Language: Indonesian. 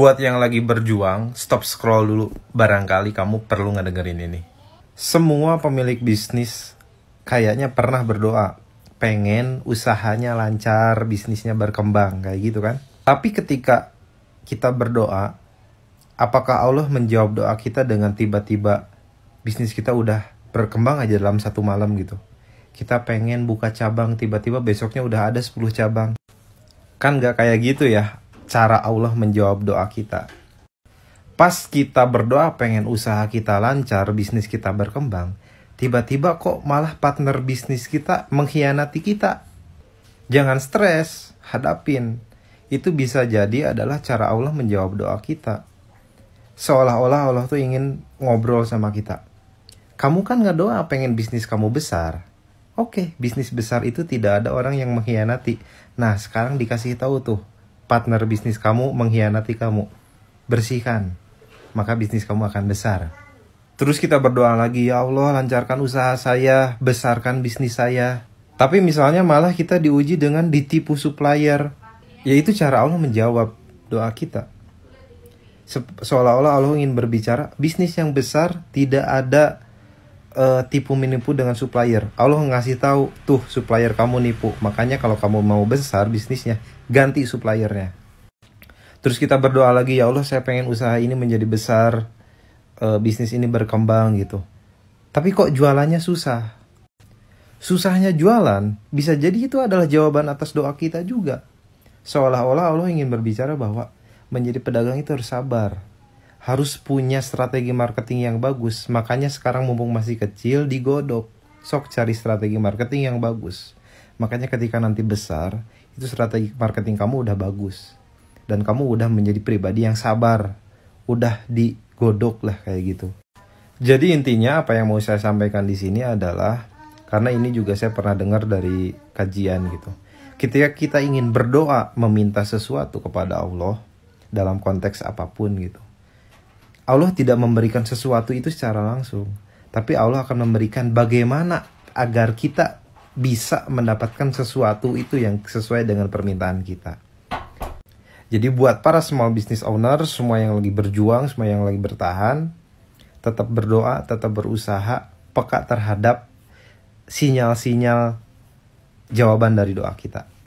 Buat yang lagi berjuang, stop scroll dulu. Barangkali kamu perlu ngedengerin ini. Semua pemilik bisnis kayaknya pernah berdoa. Pengen usahanya lancar, bisnisnya berkembang, kayak gitu kan. Tapi ketika kita berdoa, apakah Allah menjawab doa kita dengan tiba-tiba bisnis kita udah berkembang aja dalam satu malam gitu. Kita pengen buka cabang, tiba-tiba besoknya udah ada 10 cabang. Kan gak kayak gitu ya, cara Allah menjawab doa kita. Pas kita berdoa pengen usaha kita lancar, bisnis kita berkembang, tiba-tiba kok malah partner bisnis kita mengkhianati kita. Jangan stres, hadapin. Itu bisa jadi adalah cara Allah menjawab doa kita. Seolah-olah Allah tuh ingin ngobrol sama kita. Kamu kan gak doa pengen bisnis kamu besar. Oke, bisnis besar itu tidak ada orang yang mengkhianati. Nah, sekarang dikasih tahu tuh, partner bisnis kamu mengkhianati kamu. Bersihkan, maka bisnis kamu akan besar. Terus kita berdoa lagi, ya Allah lancarkan usaha saya, besarkan bisnis saya. Tapi misalnya malah kita diuji dengan ditipu supplier. Yaitu cara Allah menjawab doa kita. Seolah-olah Allah ingin berbicara, bisnis yang besar tidak ada uh, tipu menipu dengan supplier. Allah ngasih tahu tuh supplier kamu nipu. Makanya kalau kamu mau besar bisnisnya, ganti suppliernya. Terus kita berdoa lagi ya Allah saya pengen usaha ini menjadi besar, uh, bisnis ini berkembang gitu. Tapi kok jualannya susah? Susahnya jualan bisa jadi itu adalah jawaban atas doa kita juga. Seolah-olah Allah ingin berbicara bahwa menjadi pedagang itu harus sabar, harus punya strategi marketing yang bagus. Makanya sekarang mumpung masih kecil digodok. Sok cari strategi marketing yang bagus. Makanya ketika nanti besar, itu strategi marketing kamu udah bagus. Dan kamu udah menjadi pribadi yang sabar. Udah digodok lah kayak gitu. Jadi intinya apa yang mau saya sampaikan di sini adalah karena ini juga saya pernah dengar dari kajian gitu. Ketika kita ingin berdoa meminta sesuatu kepada Allah dalam konteks apapun gitu. Allah tidak memberikan sesuatu itu secara langsung, tapi Allah akan memberikan bagaimana agar kita bisa mendapatkan sesuatu itu yang sesuai dengan permintaan kita. Jadi buat para small business owner, semua yang lagi berjuang, semua yang lagi bertahan, tetap berdoa, tetap berusaha, peka terhadap sinyal-sinyal jawaban dari doa kita.